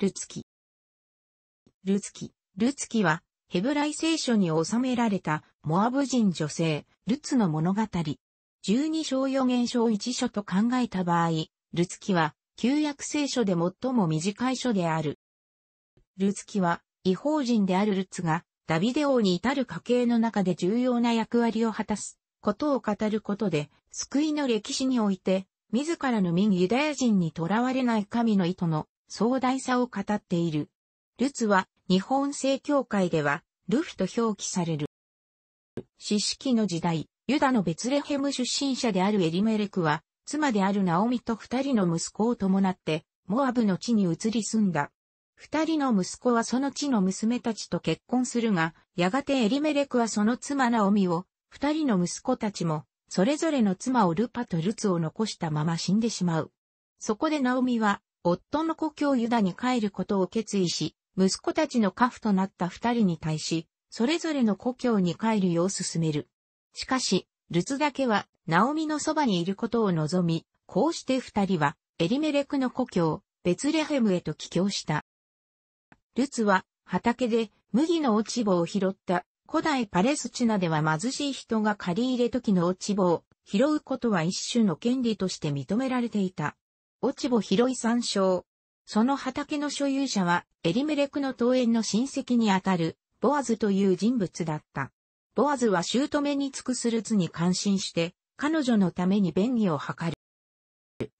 ルツキ。ルツキ。ルツキは、ヘブライ聖書に収められた、モアブ人女性、ルツの物語。十二章予言章1書と考えた場合、ルツキは、旧約聖書で最も短い書である。ルツキは、違法人であるルツが、ダビデ王に至る家系の中で重要な役割を果たす、ことを語ることで、救いの歴史において、自らの民ユダヤ人に囚われない神の意図の壮大さを語っている。ルツは日本正教会ではルフと表記される。四式の時代、ユダのベツレヘム出身者であるエリメレクは、妻であるナオミと二人の息子を伴って、モアブの地に移り住んだ。二人の息子はその地の娘たちと結婚するが、やがてエリメレクはその妻ナオミを、二人の息子たちも、それぞれの妻をルパとルツを残したまま死んでしまう。そこでナオミは、夫の故郷ユダに帰ることを決意し、息子たちの家父となった二人に対し、それぞれの故郷に帰るよう勧める。しかし、ルツだけは、ナオミのそばにいることを望み、こうして二人は、エリメレクの故郷、ベツレヘムへと帰郷した。ルツは、畑で、麦の落ち葉を拾った、古代パレスチナでは貧しい人が借り入れ時の落ち葉を拾うことは一種の権利として認められていた。落穂広い山椒。その畑の所有者は、エリメレクの桃園の親戚にあたる、ボアズという人物だった。ボアズは姑に尽くするツに感心して、彼女のために便宜を図る。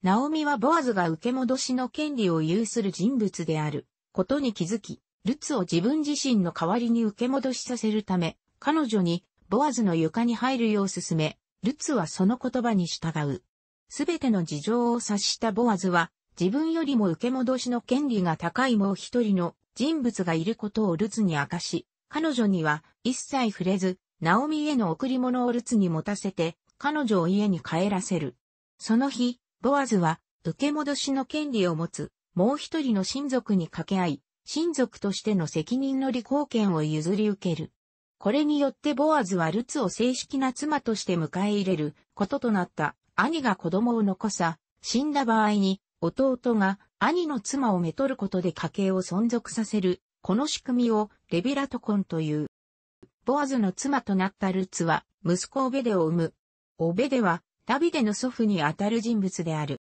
ナオミはボアズが受け戻しの権利を有する人物であることに気づき、ルツを自分自身の代わりに受け戻しさせるため、彼女にボアズの床に入るよう勧め、ルツはその言葉に従う。すべての事情を察したボアズは、自分よりも受け戻しの権利が高いもう一人の人物がいることをルツに明かし、彼女には一切触れず、ナオミへの贈り物をルツに持たせて、彼女を家に帰らせる。その日、ボアズは、受け戻しの権利を持つ、もう一人の親族に掛け合い、親族としての責任の履行権を譲り受ける。これによってボアズはルツを正式な妻として迎え入れることとなった。兄が子供を残さ、死んだ場合に、弟が兄の妻をめとることで家計を存続させる、この仕組みをレビラトコンという。ボアズの妻となったルツは、息子オベデを産む。オベデは、ダビデの祖父にあたる人物である。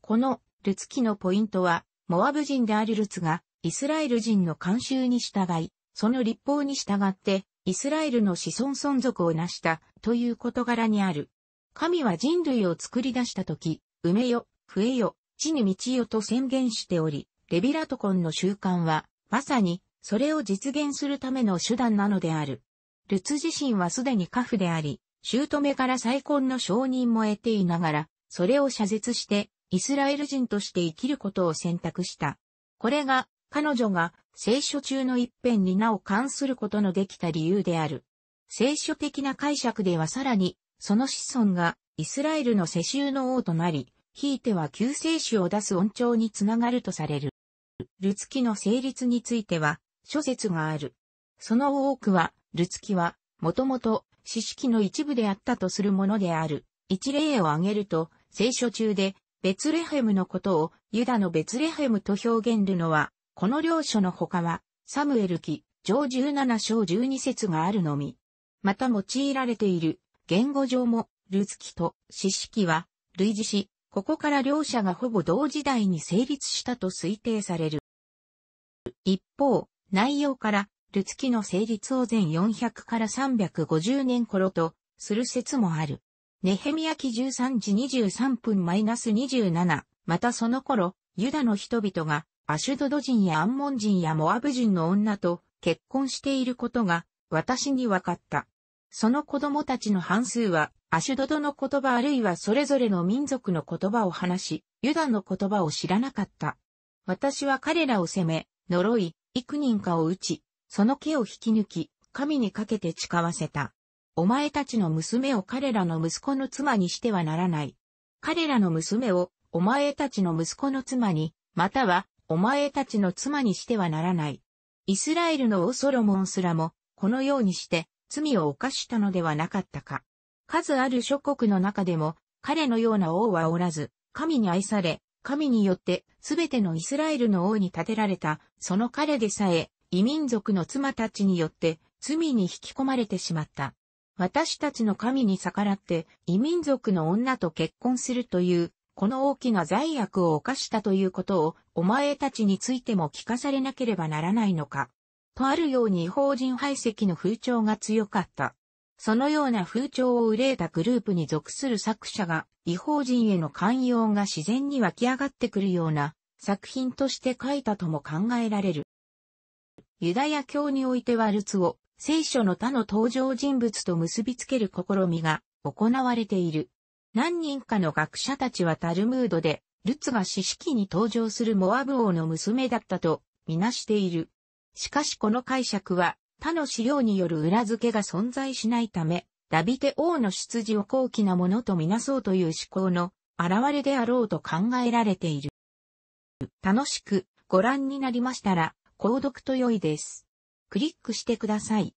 この、ルツ記のポイントは、モアブ人であるルツが、イスラエル人の慣習に従い、その立法に従って、イスラエルの子孫存続を成した、という事柄にある。神は人類を作り出した時、埋めよ、増えよ、地に道よと宣言しており、レビラトコンの習慣は、まさに、それを実現するための手段なのである。ルツ自身はすでに家父であり、姑から再婚の承認も得ていながら、それを謝絶して、イスラエル人として生きることを選択した。これが、彼女が聖書中の一辺に名を関することのできた理由である。聖書的な解釈ではさらに、その子孫がイスラエルの世襲の王となり、ひいては救世主を出す恩寵につながるとされる。ルツキの成立については諸説がある。その多くは、ルツキは、もともと、四式の一部であったとするものである。一例を挙げると、聖書中で、ベツレヘムのことを、ユダのベツレヘムと表現るのは、この両書の他は、サムエル記、上17章12節があるのみ。また用いられている、言語上も、ルツキとシシキは、類似し、ここから両者がほぼ同時代に成立したと推定される。一方、内容から、ルツキの成立を前400から350年頃と、する説もある。ネヘミヤ記13時23分 -27、またその頃、ユダの人々が、アシュドド人やアンモン人やモアブ人の女と結婚していることが、私に分かった。その子供たちの半数は、アシュドドの言葉あるいはそれぞれの民族の言葉を話し、ユダの言葉を知らなかった。私は彼らを責め、呪い、幾人かを打ち、その毛を引き抜き、神にかけて誓わせた。お前たちの娘を彼らの息子の妻にしてはならない。彼らの娘をお前たちの息子の妻に、またはお前たちの妻にしてはならない。イスラエルの王ソロモンすらも、このようにして、罪を犯したのではなかったか。数ある諸国の中でも、彼のような王はおらず、神に愛され、神によってすべてのイスラエルの王に立てられた、その彼でさえ、異民族の妻たちによって罪に引き込まれてしまった。私たちの神に逆らって異民族の女と結婚するという、この大きな罪悪を犯したということをお前たちについても聞かされなければならないのか。とあるように法人排斥の風潮が強かった。そのような風潮を憂えたグループに属する作者が、違法人への寛容が自然に湧き上がってくるような作品として書いたとも考えられる。ユダヤ教においてはルツを聖書の他の登場人物と結びつける試みが行われている。何人かの学者たちはタルムードで、ルツが知式に登場するモアブ王の娘だったとみなしている。しかしこの解釈は他の資料による裏付けが存在しないため、ダビテ王の出自を高貴なものとみなそうという思考の現れであろうと考えられている。楽しくご覧になりましたら、購読と良いです。クリックしてください。